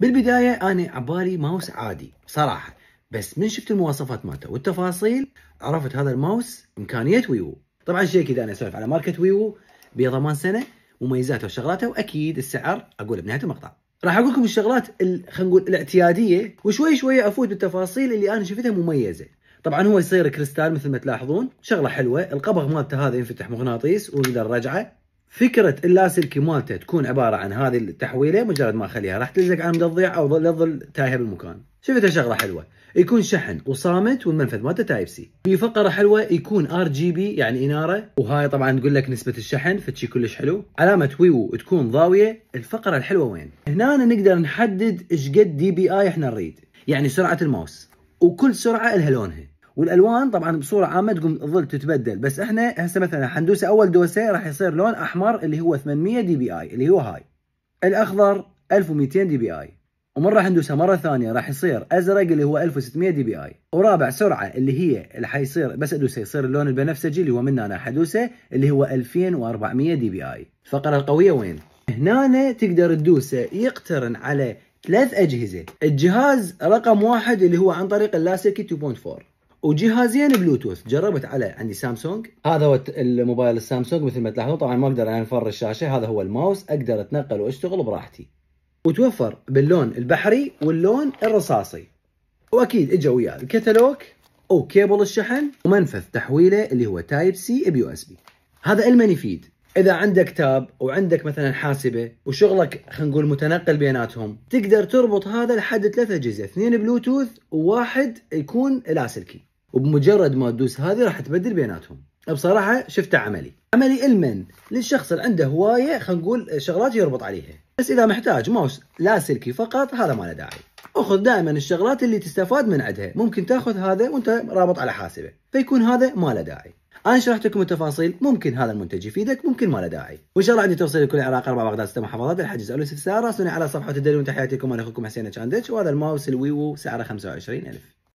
بالبدايه انا عبالي ماوس عادي صراحه بس من شفت المواصفات مالته والتفاصيل عرفت هذا الماوس امكانيه ويو طبعا شيء كذا انا اسولف على ماركه ويو بضمان سنه مميزاته وشغلاته واكيد السعر أقول بنهايه المقطع راح اقول لكم الشغلات خلينا نقول الاعتياديه وشوي شوي افوت بالتفاصيل اللي انا شفتها مميزه طبعا هو يصير كريستال مثل ما تلاحظون شغله حلوه القبغ مالته هذا ينفتح مغناطيس ونقدر رجعه فكره اللاسلكي مالته تكون عباره عن هذه التحويله مجرد ما اخليها راح تلزق على المقضيع او تظل تاهر المكان شفتها شغله حلوه يكون شحن وصامت والمنفذ مالته تايب سي في فقره حلوه يكون ار جي بي يعني اناره وهاي طبعا تقول لك نسبه الشحن فشي كلش حلو علامه ويو تكون ضاويه الفقره الحلوه وين هنا نقدر نحدد ايش قد دي بي اي احنا نريد يعني سرعه الماوس وكل سرعه لها لونها والالوان طبعا بصوره عامه تقوم تظل تتبدل بس احنا هسه مثلا حندوسه اول دوسه راح يصير لون احمر اللي هو 800 دي بي اي اللي هو هاي الاخضر 1200 دي بي اي ومن راح ندوسها مره ثانيه راح يصير ازرق اللي هو 1600 دي بي اي ورابع سرعه اللي هي اللي حيصير بس ادوسه يصير اللون البنفسجي اللي هو من هنا حدوسه اللي هو 2400 دي بي اي الفقره القويه وين هنا تقدر تدوسه يقترن على ثلاث اجهزه الجهاز رقم واحد اللي هو عن طريق اللاسلكي 2.4 وجهازين بلوتوث جربت على عندي سامسونج هذا هو الموبايل السامسونج مثل ما تلاحظون طبعا ما اقدر انا افر الشاشه هذا هو الماوس اقدر اتنقل واشتغل براحتي وتوفر باللون البحري واللون الرصاصي واكيد اجا وياه الكتالوج وكيبل الشحن ومنفذ تحويله اللي هو تايب سي بيو اس بي هذا المن يفيد اذا عندك تاب وعندك مثلا حاسبه وشغلك خلينا نقول متنقل بيناتهم تقدر تربط هذا لحد ثلاث اجهزه اثنين بلوتوث وواحد يكون لاسلكي وبمجرد ما تدوس هذه راح تبدل بيناتهم بصراحه شفته عملي عملي المن للشخص اللي عنده هوايه خلينا نقول شغلات يربط عليها بس اذا محتاج ماوس لاسلكي فقط هذا ما له داعي اخذ دائما الشغلات اللي تستفاد من عندها ممكن تاخذ هذا وانت رابط على حاسبه فيكون هذا ما له داعي انا شرحت لكم التفاصيل ممكن هذا المنتج يفيدك ممكن ما له داعي وان شاء الله عندي توصيل لكل العراق اربع بغداد ست محافظات الحجز الو استفسار راسلوني على صفحه الدليل وتحياتي لكم انا اخوكم حسين تشاندج وهذا الماوس الويوو سعره 25000